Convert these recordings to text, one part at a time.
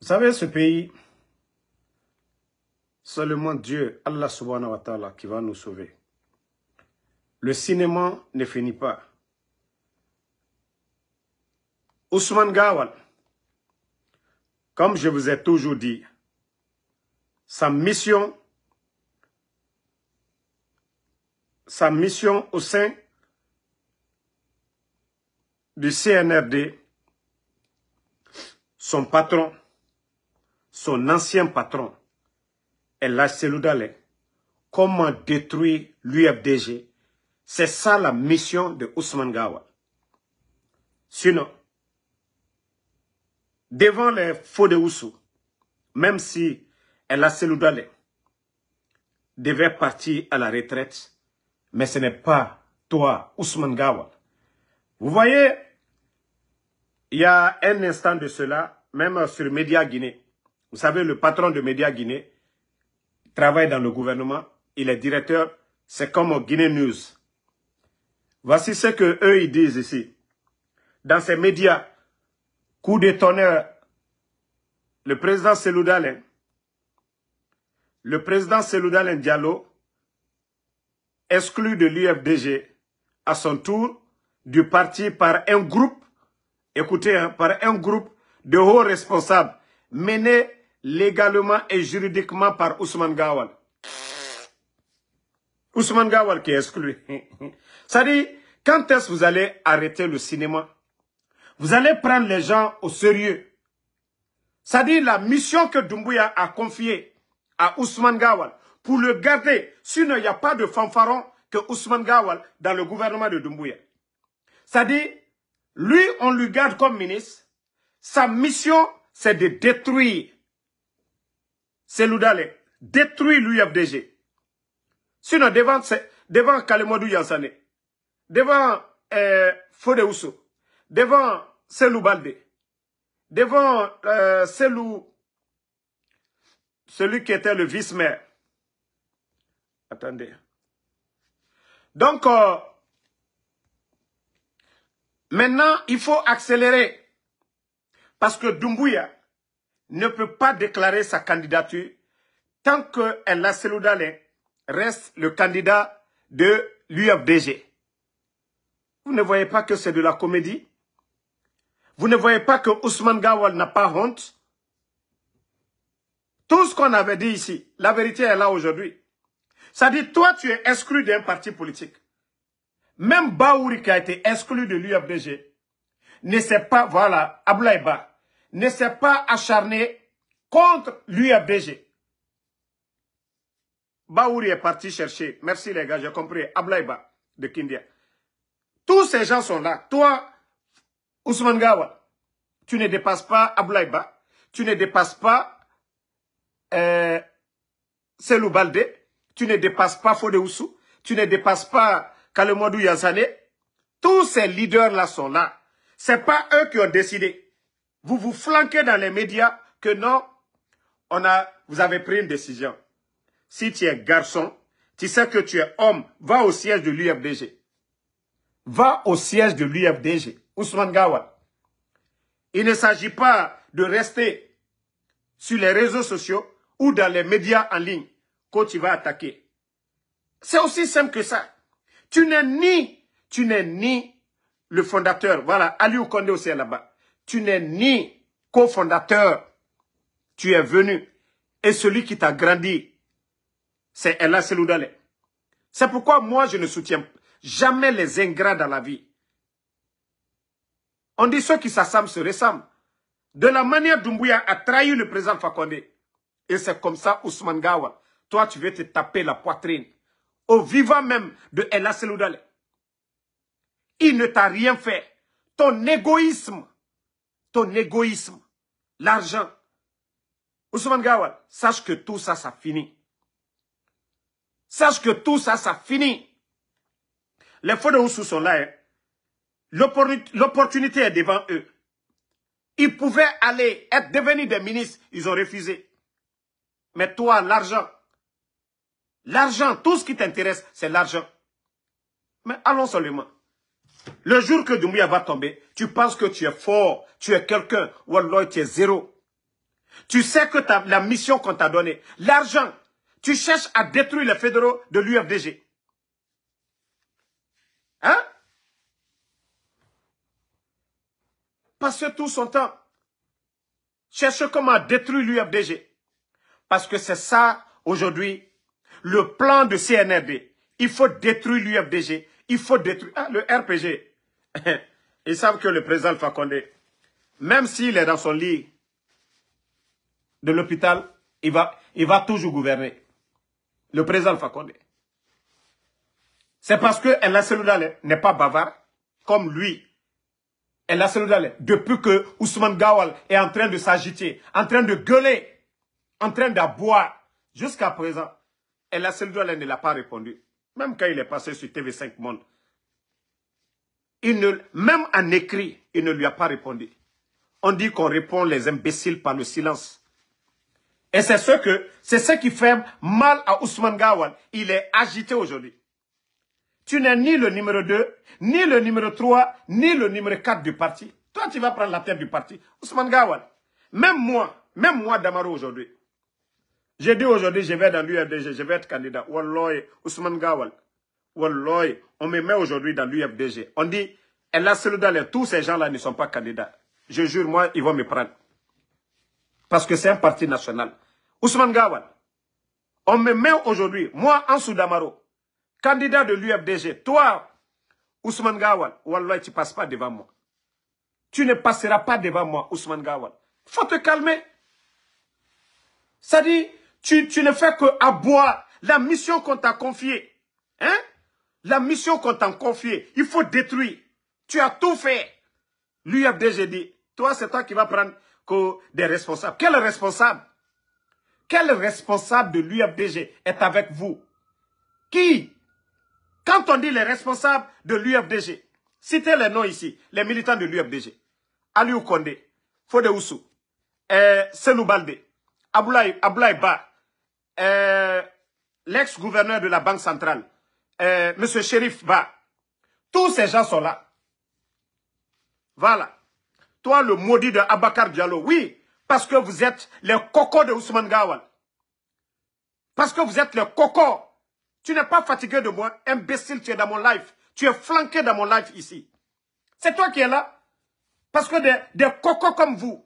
Vous savez, ce pays, seulement Dieu, Allah subhanahu wa ta'ala, qui va nous sauver. Le cinéma ne finit pas. Ousmane Gawal, comme je vous ai toujours dit, sa mission, sa mission au sein du CNRD, son patron, son ancien patron, El Dalé, comment détruire l'UFDG. C'est ça la mission de Ousmane Gawa. Sinon, devant les faux de Oussou, même si El Dalé devait partir à la retraite, mais ce n'est pas toi, Ousmane Gawa. Vous voyez, il y a un instant de cela, même sur Média Guinée, vous savez, le patron de Média Guinée travaille dans le gouvernement. Il est directeur. C'est comme au Guinée News. Voici ce que eux ils disent ici. Dans ces médias, coup de tonnerre, le président Seloudalen, le président Diallo, exclu de l'UFDG, à son tour, du parti par un groupe, écoutez, hein, par un groupe de hauts responsables menés légalement et juridiquement par Ousmane Gawal. Ousmane Gawal qui est exclu. Ça dit, quand est-ce que vous allez arrêter le cinéma Vous allez prendre les gens au sérieux. Ça dit, la mission que Dumbuya a confiée à Ousmane Gawal pour le garder, sinon il n'y a pas de fanfaron que Ousmane Gawal dans le gouvernement de Dumbuya. Ça dit, lui, on le garde comme ministre. Sa mission, c'est de détruire l'Udale, détruit l'UFDG. Sinon, devant, devant Kalemodou Yansane, devant euh, devant Selou Balde, devant euh, celui qui était le vice-maire. Attendez. Donc, euh, maintenant, il faut accélérer. Parce que Dumbuya, ne peut pas déclarer sa candidature tant que El Seloudale reste le candidat de l'UFDG. Vous ne voyez pas que c'est de la comédie Vous ne voyez pas que Ousmane Gawal n'a pas honte Tout ce qu'on avait dit ici, la vérité est là aujourd'hui. Ça dit, toi, tu es exclu d'un parti politique. Même Baouri qui a été exclu de l'UFDG ne sait pas, voilà, Ablaïba, ne s'est pas acharné contre l'UABG. Baouri est parti chercher. Merci les gars, j'ai compris. Ablaïba de Kindia. Tous ces gens sont là. Toi, Ousmane Gawa, tu ne dépasses pas Ablaïba. Tu ne dépasses pas euh, Tu ne dépasses pas Fode Oussou. Tu ne dépasses pas Kalemodou Yazane. Tous ces leaders-là sont là. C'est pas eux qui ont décidé vous vous flanquez dans les médias que non, on a, vous avez pris une décision. Si tu es garçon, tu sais que tu es homme, va au siège de l'UFDG. Va au siège de l'UFDG, Ousmane Gawa. Il ne s'agit pas de rester sur les réseaux sociaux ou dans les médias en ligne quand tu vas attaquer. C'est aussi simple que ça. Tu n'es ni, tu n'es ni le fondateur. Voilà, au Kondé aussi là-bas tu n'es ni cofondateur, tu es venu. Et celui qui t'a grandi, c'est Ella Seloudale. C'est pourquoi moi, je ne soutiens jamais les ingrats dans la vie. On dit ceux qui s'assemblent se ressemblent. De la manière Doumbouya a trahi le président Fakonde. Et c'est comme ça Ousmane Gawa. Toi, tu veux te taper la poitrine. Au vivant même de Ella Seloudale. Il ne t'a rien fait. Ton égoïsme ton égoïsme, l'argent. Ousmane Gawa sache que tout ça, ça finit. Sache que tout ça, ça finit. Les faux de Ousmane sont là. Hein. L'opportunité est devant eux. Ils pouvaient aller être devenus des ministres. Ils ont refusé. Mais toi, l'argent, l'argent, tout ce qui t'intéresse, c'est l'argent. Mais allons seulement. Le jour que Doumbouya va tomber, tu penses que tu es fort, tu es quelqu'un, ou tu es zéro. Tu sais que la mission qu'on t'a donnée, l'argent, tu cherches à détruire les fédéraux de l'UFDG. Hein que tout son temps. Cherche comment détruire l'UFDG. Parce que c'est ça, aujourd'hui, le plan de CNRD. Il faut détruire l'UFDG il faut détruire. Ah, le RPG. Ils savent que le président Fakonde, même s'il est dans son lit de l'hôpital, il va, il va toujours gouverner. Le président Fakonde. C'est parce que El Seloudale n'est pas bavard comme lui. El depuis que Ousmane Gawal est en train de s'agiter, en train de gueuler, en train d'aboire, jusqu'à présent, la Seloudale ne l'a pas répondu. Même quand il est passé sur TV5 Monde, il même en écrit, il ne lui a pas répondu. On dit qu'on répond les imbéciles par le silence. Et c'est ce que, c'est ce qui fait mal à Ousmane Gawan. Il est agité aujourd'hui. Tu n'es ni le numéro 2, ni le numéro 3, ni le numéro 4 du parti. Toi, tu vas prendre la tête du parti. Ousmane Gawan, même moi, même moi, Damaro aujourd'hui, j'ai dit aujourd'hui, je vais dans l'UFDG, je vais être candidat. Walloy, Ousmane Gawal. Walloy, on me met aujourd'hui dans l'UFDG. On dit, elle a tous ces gens-là ne sont pas candidats. Je jure, moi, ils vont me prendre. Parce que c'est un parti national. Ousmane Gawal, on me met aujourd'hui, moi, en Soudamaro, candidat de l'UFDG. Toi, Ousmane Gawal, Walloy, tu ne passes pas devant moi. Tu ne passeras pas devant moi, Ousmane Gawal. Faut te calmer. Ça dit, tu, ne fais que boire la mission qu'on t'a confiée. Hein? La mission qu'on t'a confiée, il faut détruire. Tu as tout fait. L'UFDG dit, toi, c'est toi qui vas prendre des responsables. Quel responsable Quel responsable de l'UFDG est avec vous Qui Quand on dit les responsables de l'UFDG, citez les noms ici, les militants de l'UFDG. Aliou Kondé, Fode Oussou, euh, Senoubalde, Aboulaye Ba, euh, l'ex-gouverneur de la Banque centrale, euh, M. Shérif Ba, tous ces gens sont là. Voilà. Toi, le maudit de Abakar Diallo, oui, parce que vous êtes les cocos de Ousmane Gawal. Parce que vous êtes le coco. Tu n'es pas fatigué de moi, imbécile, tu es dans mon life. Tu es flanqué dans mon life ici. C'est toi qui es là. Parce que des cocos comme vous,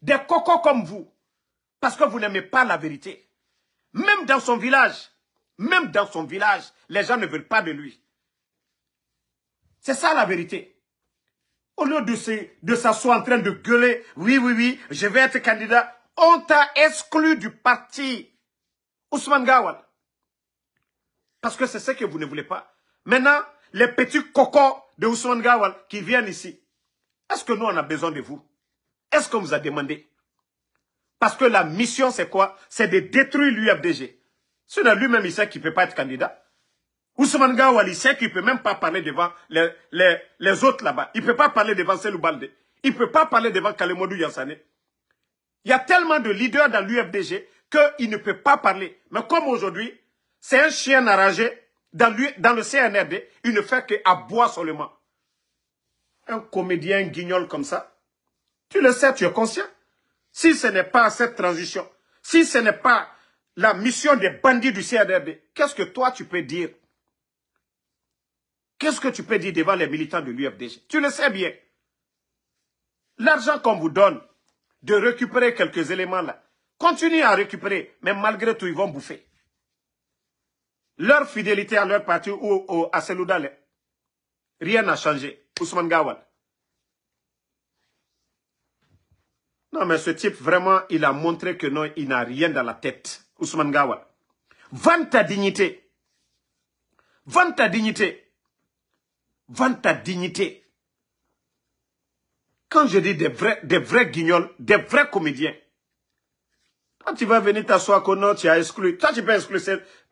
des cocos comme vous, parce que vous n'aimez pas la vérité. Même dans son village, même dans son village, les gens ne veulent pas de lui. C'est ça la vérité. Au lieu de s'asseoir en train de gueuler, oui, oui, oui, je vais être candidat, on t'a exclu du parti Ousmane Gawal. Parce que c'est ce que vous ne voulez pas. Maintenant, les petits cocos de Ousmane Gawal qui viennent ici, est-ce que nous, on a besoin de vous Est-ce qu'on vous a demandé parce que la mission, c'est quoi C'est de détruire l'UFDG. C'est lui-même, il sait qu'il ne peut pas être candidat. Ousmane Gawali sait qu'il ne peut même pas parler devant les, les autres là-bas. Il ne peut pas parler devant Seloubalde. Il ne peut pas parler devant Kalemodou Yassane. Il y a tellement de leaders dans l'UFDG qu'il ne peut pas parler. Mais comme aujourd'hui, c'est un chien arrangé dans, dans le CNRD, il ne fait bois seulement. Un comédien guignol comme ça, tu le sais, tu es conscient si ce n'est pas cette transition, si ce n'est pas la mission des bandits du CRD, qu'est-ce que toi tu peux dire Qu'est-ce que tu peux dire devant les militants de l'UFDG Tu le sais bien. L'argent qu'on vous donne de récupérer quelques éléments là, continuez à récupérer, mais malgré tout, ils vont bouffer. Leur fidélité à leur parti ou, à Seloudalé, rien n'a changé. Ousmane Gawal. Non, mais ce type, vraiment, il a montré que non, il n'a rien dans la tête. Ousmane Gawa. vends ta dignité. Vends ta dignité. Vends ta dignité. Quand je dis des vrais, vrais guignols, des vrais comédiens, quand tu vas venir t'asseoir que tu as exclu. Toi, tu peux exclure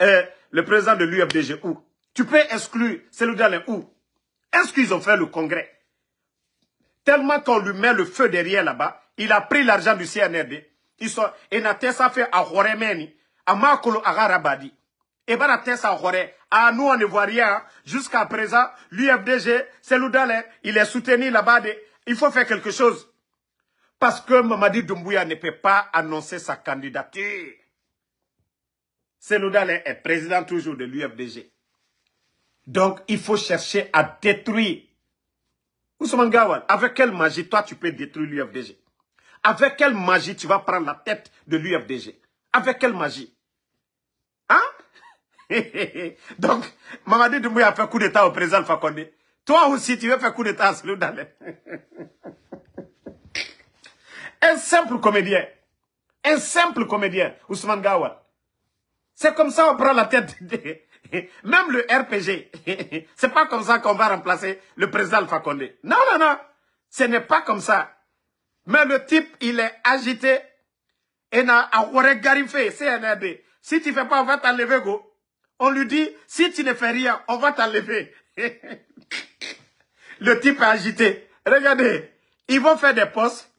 euh, le président de l'UFDG où Tu peux exclure celui-là où Est-ce qu'ils ont fait le congrès Tellement qu'on lui met le feu derrière là-bas, il a pris l'argent du CNRD. Et fait à fe à Makolo, à agarabadi. Et ben à ahore. Ah nous on ne voit rien. Hein. Jusqu'à présent, l'UFDG, c'est l'Oudalé. Il est soutenu là-bas. Il faut faire quelque chose. Parce que Mamadi Doumbouya ne peut pas annoncer sa candidature. Seloudalé est président toujours de l'UFDG. Donc, il faut chercher à détruire. Ousmane Gawal, avec quelle magie, toi, tu peux détruire l'UFDG avec quelle magie tu vas prendre la tête de l'UFDG Avec quelle magie Hein Donc, Mamadi Doumbouya a fait coup d'état au président Fakonde. Toi aussi, tu veux faire coup d'état à Soudanais. un simple comédien. Un simple comédien, Ousmane Gawa. C'est comme ça qu'on prend la tête. De... Même le RPG. C'est pas comme ça qu'on va remplacer le président Fakonde. Non, non, non. Ce n'est pas comme ça. Mais le type, il est agité. Et n'a garifé, CNRD. Si tu fais pas, on va t'enlever, go. On lui dit, si tu ne fais rien, on va t'enlever. le type est agité. Regardez, ils vont faire des postes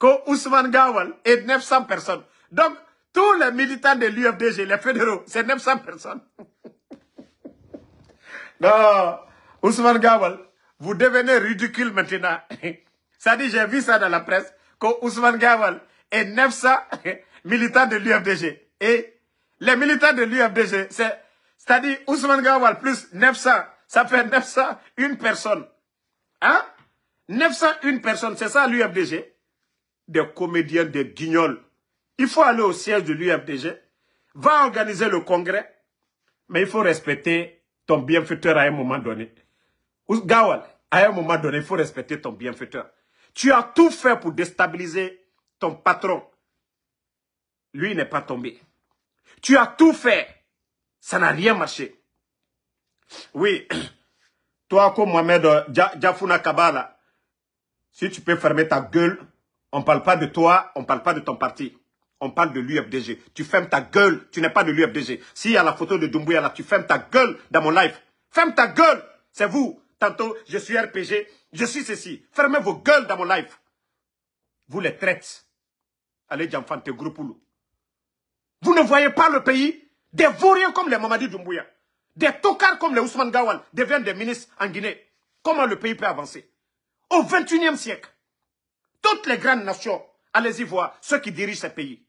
que Ousmane Gawal et 900 personnes. Donc, tous les militants de l'UFDG, les fédéraux, c'est 900 personnes. non, Ousmane Gawal, vous devenez ridicule maintenant. C'est-à-dire, j'ai vu ça dans la presse, que Ousmane Gawal est 900 militants de l'UFDG. Et les militants de l'UFDG, c'est-à-dire Ousmane Gawal plus 900, ça fait 900, une personne. Hein 900, une personne, c'est ça l'UFDG Des comédiens, des guignols. Il faut aller au siège de l'UFDG, va organiser le congrès, mais il faut respecter ton bienfaiteur à un moment donné. Gawal, à un moment donné, il faut respecter ton bienfaiteur. Tu as tout fait pour déstabiliser ton patron. Lui n'est pas tombé. Tu as tout fait. Ça n'a rien marché. Oui, toi comme Mohamed euh, Jafuna Kabala, si tu peux fermer ta gueule, on ne parle pas de toi, on ne parle pas de ton parti. On parle de l'UFDG. Tu fermes ta gueule, tu n'es pas de l'UFDG. S'il y a la photo de Dumbuya là, tu fermes ta gueule dans mon live. Ferme ta gueule, c'est vous tantôt je suis RPG, je suis ceci. Fermez vos gueules dans mon live. Vous les traites. Allez, Djamfante Groupoulou. Vous ne voyez pas le pays Des vauriens comme les Mamadi Doumbouya, des tocards comme les Ousmane Gawal, deviennent des ministres en Guinée. Comment le pays peut avancer Au XXIe siècle, toutes les grandes nations, allez-y voir, ceux qui dirigent ces pays.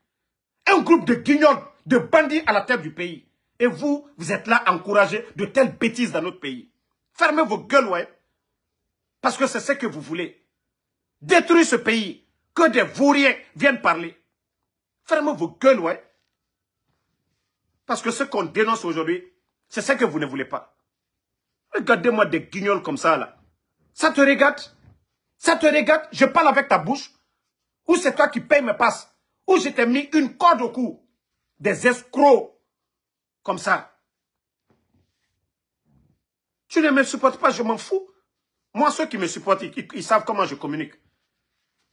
Un groupe de guignols, de bandits à la tête du pays. Et vous, vous êtes là encouragés de telles bêtises dans notre pays. Fermez vos gueules, ouais. Parce que c'est ce que vous voulez. Détruire ce pays. Que des vauriens viennent parler. Fermez vos gueules, ouais. Parce que ce qu'on dénonce aujourd'hui, c'est ce que vous ne voulez pas. Regardez-moi des guignols comme ça, là. Ça te regarde Ça te regarde Je parle avec ta bouche Ou c'est toi qui paye mes passes Ou je t'ai mis une corde au cou Des escrocs comme ça. Tu ne me supportes pas, je m'en fous. Moi, ceux qui me supportent, ils, savent comment je communique.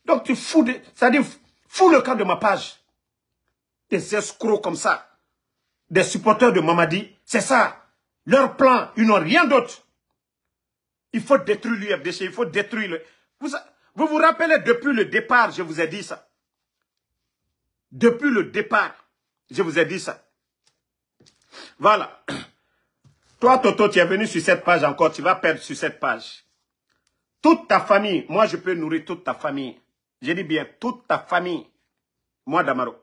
Donc, tu fous, de, ça dit, fous le camp de ma page. Des escrocs comme ça, des supporters de Mamadi, c'est ça. Leur plan, ils n'ont rien d'autre. Il faut détruire l'UFDC, il faut détruire le... Vous, vous vous rappelez, depuis le départ, je vous ai dit ça. Depuis le départ, je vous ai dit ça. Voilà. Toi, Toto, tu es venu sur cette page encore, tu vas perdre sur cette page. Toute ta famille, moi je peux nourrir toute ta famille. J'ai dit bien, toute ta famille. Moi, Damaro.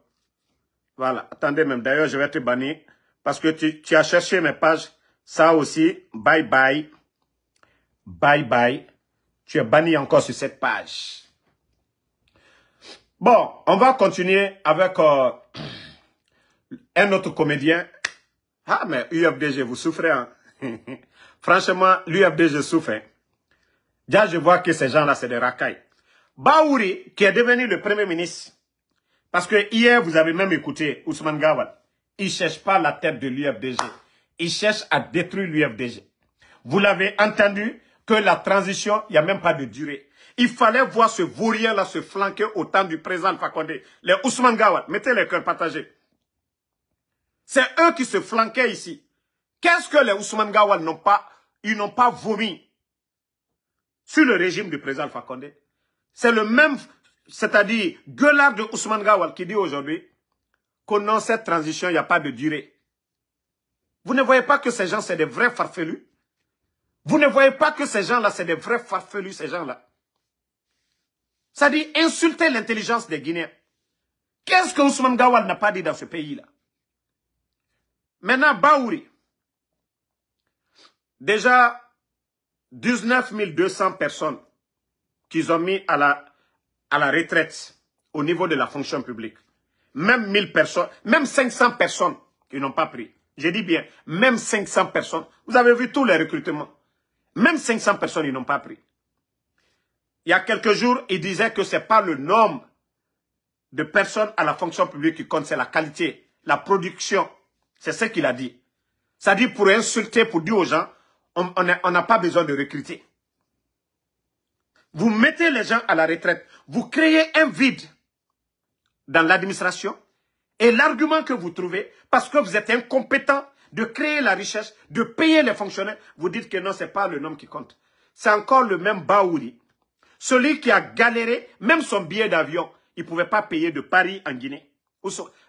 Voilà, attendez même, d'ailleurs je vais te bannir. Parce que tu, as cherché mes pages, ça aussi, bye bye. Bye bye. Tu es banni encore sur cette page. Bon, on va continuer avec euh, un autre comédien ah, mais UFDG, vous souffrez. Hein? Franchement, l'UFDG souffre. Hein. Déjà, je vois que ces gens-là, c'est des racailles. Baouri, qui est devenu le premier ministre, parce que hier, vous avez même écouté Ousmane Gawad, il ne cherche pas la tête de l'UFDG. Il cherche à détruire l'UFDG. Vous l'avez entendu que la transition, il n'y a même pas de durée. Il fallait voir ce vaurien-là se flanquer au temps du président Fakonde. Les Ousmane Gawal, mettez les cœurs partagés. C'est eux qui se flanquaient ici. Qu'est-ce que les Ousmane Gawal n'ont pas, ils n'ont pas vomi sur le régime du président Alpha C'est le même, c'est-à-dire gueulard de Ousmane Gawal qui dit aujourd'hui que non, cette transition, il n'y a pas de durée. Vous ne voyez pas que ces gens, c'est des vrais farfelus Vous ne voyez pas que ces gens-là, c'est des vrais farfelus, ces gens-là Ça dit insulter l'intelligence des Guinéens. Qu'est-ce que Ousmane Gawal n'a pas dit dans ce pays-là Maintenant, Baouri. Déjà, 19 200 personnes qu'ils ont mis à la, à la retraite au niveau de la fonction publique. Même 1000 personnes, même 500 personnes qui n'ont pas pris. J'ai dit bien, même 500 personnes. Vous avez vu tous les recrutements. Même 500 personnes, ils n'ont pas pris. Il y a quelques jours, ils disaient que ce n'est pas le nombre de personnes à la fonction publique qui compte, c'est la qualité, la production c'est ce qu'il a dit. Ça dit pour insulter, pour dire aux gens, on n'a pas besoin de recruter. Vous mettez les gens à la retraite. Vous créez un vide dans l'administration. Et l'argument que vous trouvez, parce que vous êtes incompétent de créer la richesse, de payer les fonctionnaires, vous dites que non, ce n'est pas le nom qui compte. C'est encore le même Baouri. Celui qui a galéré, même son billet d'avion, il ne pouvait pas payer de Paris en Guinée.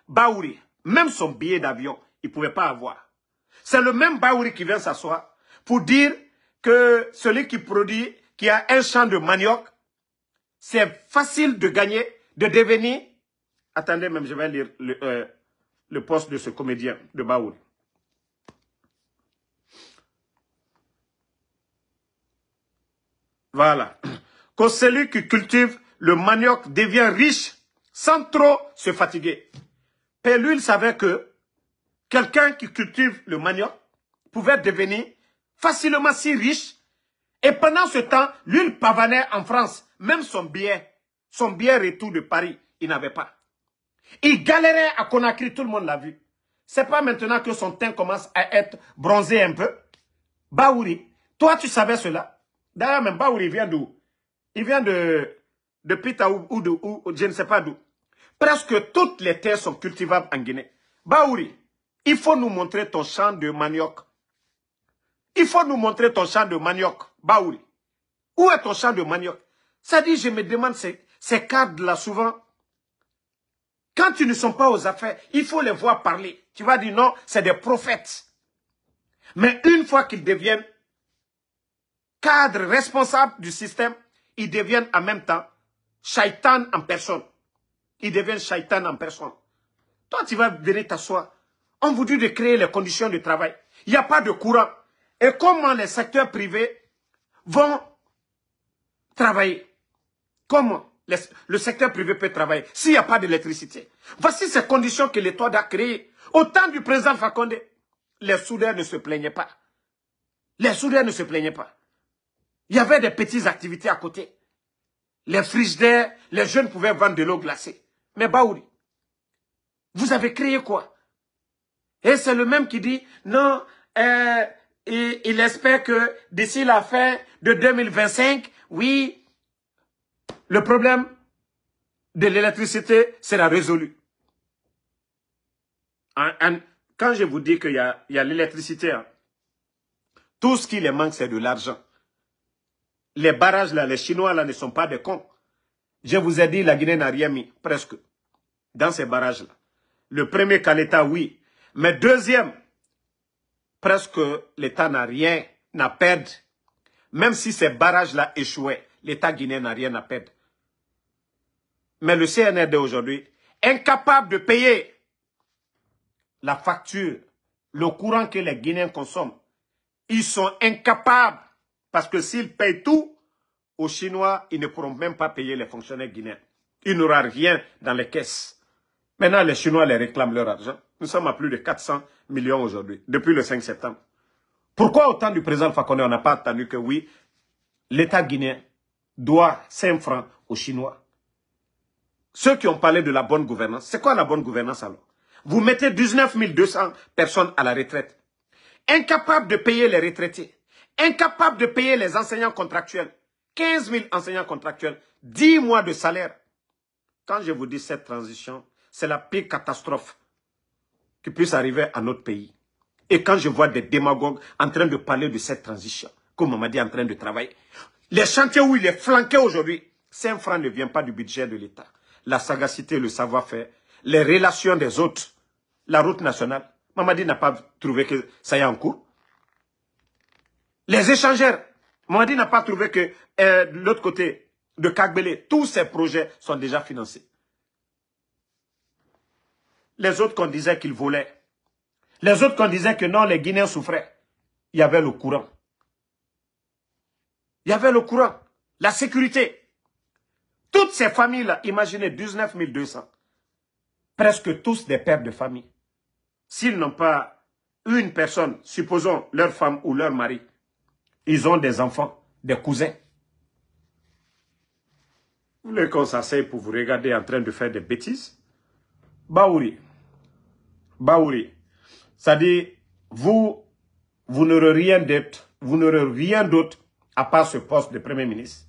Baouri, même son billet d'avion, il ne pouvait pas avoir. C'est le même Baouri qui vient s'asseoir pour dire que celui qui produit, qui a un champ de manioc, c'est facile de gagner, de devenir... Attendez même, je vais lire le, euh, poste de ce comédien, de Baouri. Voilà. Que celui qui cultive le manioc devient riche sans trop se fatiguer. il savait que quelqu'un qui cultive le manioc pouvait devenir facilement si riche. Et pendant ce temps, l'huile pavanait en France. Même son billet, son billet retour de Paris, il n'avait pas. Il galérait à Conakry, tout le monde l'a vu. C'est pas maintenant que son teint commence à être bronzé un peu. Baouri, toi tu savais cela. D'ailleurs, même Baouri vient d'où Il vient de, de Pita ou, de, ou, je ne sais pas d'où. Presque toutes les terres sont cultivables en Guinée. Baouri, il faut nous montrer ton champ de manioc. Il faut nous montrer ton champ de manioc. Baoul. Où est ton champ de manioc Ça dit, je me demande ces, cadres-là souvent. Quand ils ne sont pas aux affaires, il faut les voir parler. Tu vas dire non, c'est des prophètes. Mais une fois qu'ils deviennent cadres responsables du système, ils deviennent en même temps shaitan en personne. Ils deviennent shaitan en personne. Toi, tu vas venir t'asseoir on vous dit de créer les conditions de travail. Il n'y a pas de courant. Et comment les secteurs privés vont travailler Comment le secteur privé peut travailler s'il n'y a pas d'électricité Voici ces conditions que l'État a créées. Au temps du président Fakonde, les soudeurs ne se plaignaient pas. Les soudeurs ne se plaignaient pas. Il y avait des petites activités à côté. Les d'air, les jeunes pouvaient vendre de l'eau glacée. Mais Baouri, vous avez créé quoi et c'est le même qui dit, non, euh, il, espère que d'ici la fin de 2025, oui, le problème de l'électricité sera résolu. quand je vous dis qu'il y a, l'électricité, hein, tout ce qui les manque, c'est de l'argent. Les barrages, là, les Chinois, là, ne sont pas des cons. Je vous ai dit, la Guinée n'a rien mis, presque, dans ces barrages-là. Le premier Caleta, oui, mais deuxième, presque l'État n'a rien à perdre. Même si ces barrages-là échouaient, l'État guinéen n'a rien à perdre. Mais le CNRD aujourd'hui, incapable de payer la facture, le courant que les Guinéens consomment, ils sont incapables parce que s'ils payent tout, aux Chinois, ils ne pourront même pas payer les fonctionnaires guinéens. Il n'auront rien dans les caisses. Maintenant, les Chinois les réclament leur argent. Nous sommes à plus de 400 millions aujourd'hui, depuis le 5 septembre. Pourquoi au temps du président Fakone, on n'a pas attendu que oui, l'État guinéen doit 5 francs aux Chinois Ceux qui ont parlé de la bonne gouvernance, c'est quoi la bonne gouvernance alors Vous mettez 19 200 personnes à la retraite, incapables de payer les retraités, incapables de payer les enseignants contractuels, 15 000 enseignants contractuels, 10 mois de salaire. Quand je vous dis cette transition, c'est la pire catastrophe qui puisse arriver à notre pays. Et quand je vois des démagogues en train de parler de cette transition, comme Mamadi est en train de travailler, les chantiers où il est flanqué aujourd'hui, 5 francs ne viennent pas du budget de l'État. La sagacité, le savoir-faire, les relations des autres, la route nationale, Mamadi n'a pas trouvé que ça y est en cours. Les échangeurs, Mamadi n'a pas trouvé que euh, de l'autre côté de Kagbele, tous ces projets sont déjà financés. Les autres qu'on disait qu'ils volaient. Les autres qu'on disait que non, les Guinéens souffraient. Il y avait le courant. Il y avait le courant. La sécurité. Toutes ces familles-là, imaginez 19 200. Presque tous des pères de famille. S'ils n'ont pas une personne, supposons leur femme ou leur mari, ils ont des enfants, des cousins. Vous voulez qu'on s'asseye pour vous regarder en train de faire des bêtises Baouri, Baouri, cest à vous, vous n'aurez rien d'autre, vous n'aurez rien d'autre à part ce poste de Premier ministre.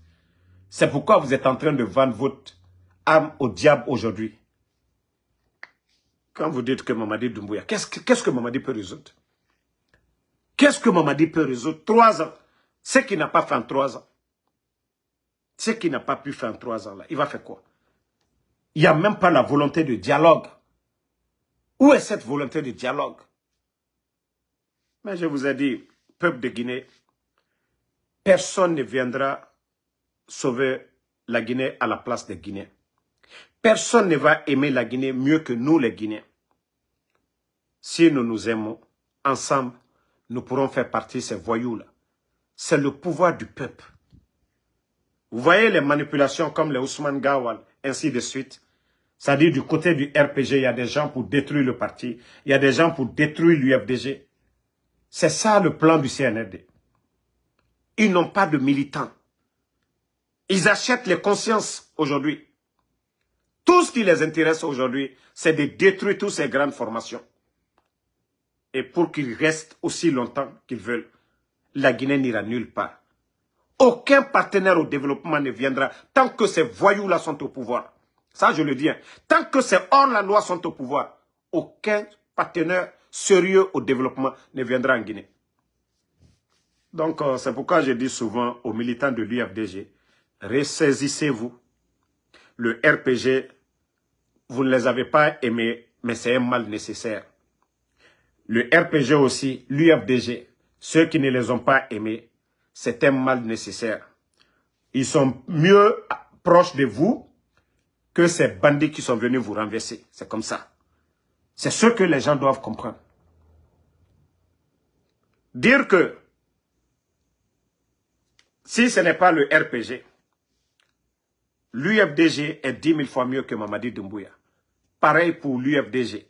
C'est pourquoi vous êtes en train de vendre votre âme au diable aujourd'hui. Quand vous dites que Mamadi Doumbouya, qu'est-ce que, que Mamadi peut résoudre Qu'est-ce que Mamadi peut résoudre Trois ans. Ce qui n'a pas fait en trois ans. Ce qui n'a pas pu faire en trois ans, là, il va faire quoi Il n'y a même pas la volonté de dialogue. Où est cette volonté de dialogue Mais je vous ai dit, peuple de Guinée, personne ne viendra sauver la Guinée à la place des Guinéens. Personne ne va aimer la Guinée mieux que nous les Guinéens. Si nous nous aimons, ensemble, nous pourrons faire partie de ces voyous-là. C'est le pouvoir du peuple. Vous voyez les manipulations comme les Ousmane Gawal, ainsi de suite. C'est-à-dire du côté du RPG, il y a des gens pour détruire le parti, il y a des gens pour détruire l'UFDG. C'est ça le plan du CNRD. Ils n'ont pas de militants. Ils achètent les consciences aujourd'hui. Tout ce qui les intéresse aujourd'hui, c'est de détruire toutes ces grandes formations. Et pour qu'ils restent aussi longtemps qu'ils veulent, la Guinée n'ira nulle part. Aucun partenaire au développement ne viendra tant que ces voyous-là sont au pouvoir. Ça, je le dis. Hein. Tant que ces hors la loi sont au pouvoir, aucun partenaire sérieux au développement ne viendra en Guinée. Donc, euh, c'est pourquoi je dis souvent aux militants de l'UFDG, ressaisissez-vous. Le RPG, vous ne les avez pas aimés, mais c'est un mal nécessaire. Le RPG aussi, l'UFDG, ceux qui ne les ont pas aimés, c'est un mal nécessaire. Ils sont mieux proches de vous que ces bandits qui sont venus vous renverser. C'est comme ça. C'est ce que les gens doivent comprendre. Dire que si ce n'est pas le RPG, l'UFDG est 10 000 fois mieux que Mamadi Doumbouya. Pareil pour l'UFDG.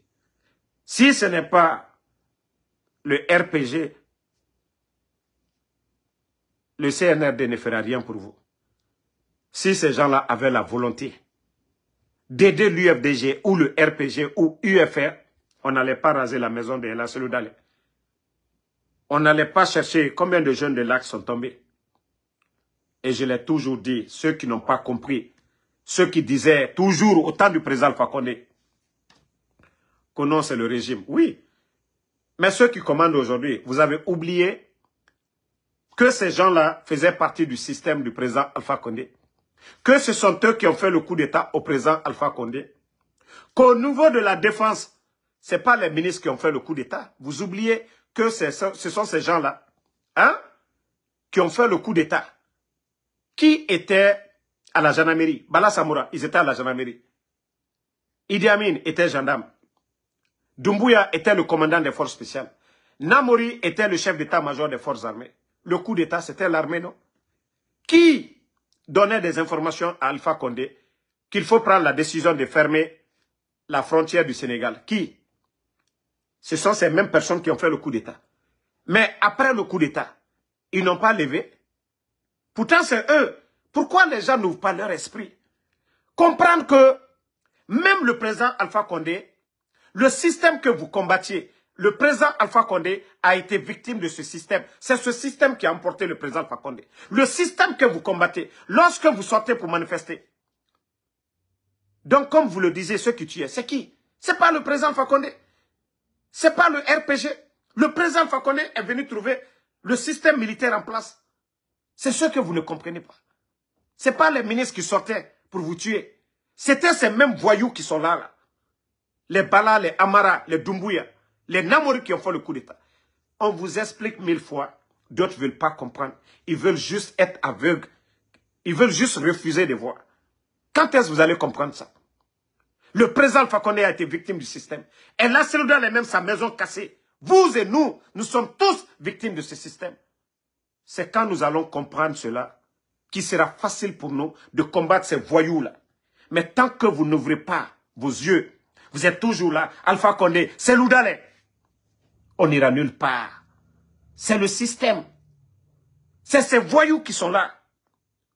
Si ce n'est pas le RPG, le CNRD ne fera rien pour vous. Si ces gens-là avaient la volonté d'aider l'UFDG ou le RPG ou UFR, on n'allait pas raser la maison de la Seloudale. On n'allait pas chercher combien de jeunes de l'axe sont tombés. Et je l'ai toujours dit, ceux qui n'ont pas compris, ceux qui disaient toujours au temps du président Alpha Condé, que non, c'est le régime. Oui. Mais ceux qui commandent aujourd'hui, vous avez oublié que ces gens-là faisaient partie du système du président Alpha Condé que ce sont eux qui ont fait le coup d'État au président Alpha Condé. Qu'au niveau de la défense, ce n'est pas les ministres qui ont fait le coup d'État. Vous oubliez que ce sont ces gens-là hein, qui ont fait le coup d'État. Qui était à la gendarmerie Bala Samoura, ils étaient à la gendarmerie. Idi Amin était gendarme. Dumbuya était le commandant des forces spéciales. Namori était le chef d'état-major des forces armées. Le coup d'état, c'était l'armée, non Qui Donner des informations à Alpha Condé qu'il faut prendre la décision de fermer la frontière du Sénégal. Qui Ce sont ces mêmes personnes qui ont fait le coup d'État. Mais après le coup d'État, ils n'ont pas levé. Pourtant, c'est eux. Pourquoi les gens n'ouvrent pas leur esprit Comprendre que même le président Alpha Condé, le système que vous combattiez, le président Alpha Condé a été victime de ce système. C'est ce système qui a emporté le président Alpha Condé. Le système que vous combattez, lorsque vous sortez pour manifester. Donc, comme vous le disiez, ceux qui tuaient, c'est qui C'est pas le président Alpha Condé. C'est pas le RPG. Le président Alpha Condé est venu trouver le système militaire en place. C'est ce que vous ne comprenez pas. C'est pas les ministres qui sortaient pour vous tuer. C'était ces mêmes voyous qui sont là, là. Les Bala, les Amara, les Doumbouya. Les Namoris qui ont fait le coup d'État. On vous explique mille fois. D'autres ne veulent pas comprendre. Ils veulent juste être aveugles. Ils veulent juste refuser de voir. Quand est-ce que vous allez comprendre ça Le président Fakonde a été victime du système. Et là, c'est a même sa maison cassée. Vous et nous, nous sommes tous victimes de ce système. C'est quand nous allons comprendre cela qu'il sera facile pour nous de combattre ces voyous-là. Mais tant que vous n'ouvrez pas vos yeux, vous êtes toujours là, Alpha Condé, c'est Loudalais on n'ira nulle part. C'est le système. C'est ces voyous qui sont là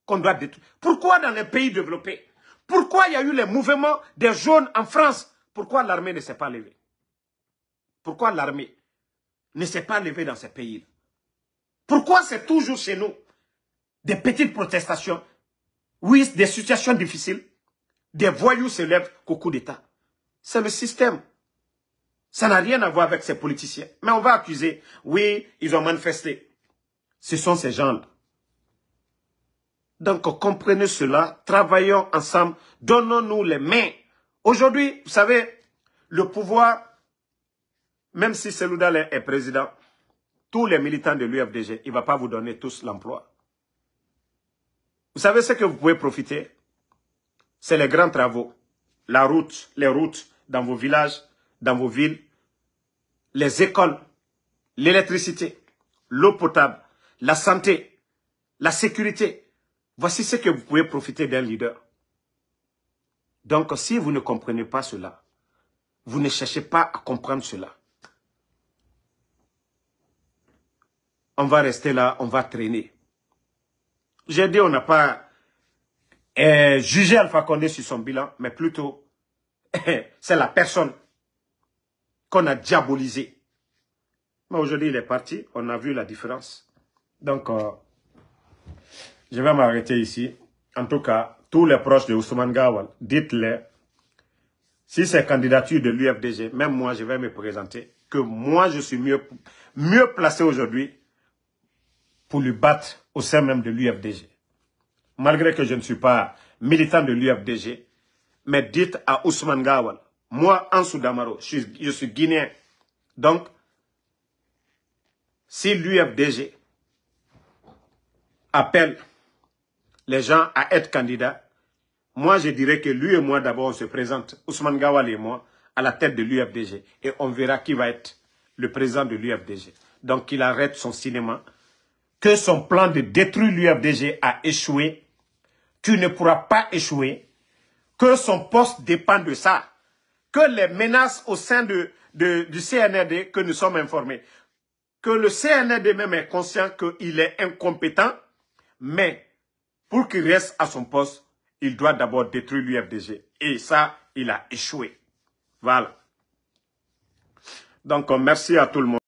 qu'on doit détruire. Pourquoi dans les pays développés Pourquoi il y a eu les mouvements des jaunes en France Pourquoi l'armée ne s'est pas levée Pourquoi l'armée ne s'est pas levée dans ces pays-là Pourquoi c'est toujours chez nous des petites protestations Oui, des situations difficiles. Des voyous se lèvent qu'au coup d'État. C'est le système. Ça n'a rien à voir avec ces politiciens. Mais on va accuser. Oui, ils ont manifesté. Ce sont ces gens-là. Donc, comprenez cela. Travaillons ensemble. Donnons-nous les mains. Aujourd'hui, vous savez, le pouvoir, même si Seloudal est président, tous les militants de l'UFDG, il ne va pas vous donner tous l'emploi. Vous savez ce que vous pouvez profiter C'est les grands travaux, la route, les routes dans vos villages, dans vos villes, les écoles, l'électricité, l'eau potable, la santé, la sécurité. Voici ce que vous pouvez profiter d'un leader. Donc, si vous ne comprenez pas cela, vous ne cherchez pas à comprendre cela. On va rester là, on va traîner. J'ai dit, on n'a pas euh, jugé Alpha Condé sur son bilan, mais plutôt, c'est la personne qu'on a diabolisé. Mais aujourd'hui, il est parti. On a vu la différence. Donc, euh, je vais m'arrêter ici. En tout cas, tous les proches de Ousmane Gawal, dites-les. Si c'est candidature de l'UFDG, même moi, je vais me présenter. Que moi, je suis mieux, mieux placé aujourd'hui pour lui battre au sein même de l'UFDG. Malgré que je ne suis pas militant de l'UFDG, mais dites à Ousmane Gawal moi, en Damaro, je suis, je guinéen. Donc, si l'UFDG appelle les gens à être candidats, moi, je dirais que lui et moi, d'abord, on se présente, Ousmane Gawal et moi, à la tête de l'UFDG. Et on verra qui va être le président de l'UFDG. Donc, qu'il arrête son cinéma. Que son plan de détruire l'UFDG a échoué. Tu ne pourras pas échouer. Que son poste dépend de ça que les menaces au sein de, du CNRD que nous sommes informés. Que le CNRD même est conscient qu'il est incompétent, mais pour qu'il reste à son poste, il doit d'abord détruire l'UFDG. Et ça, il a échoué. Voilà. Donc, merci à tout le monde.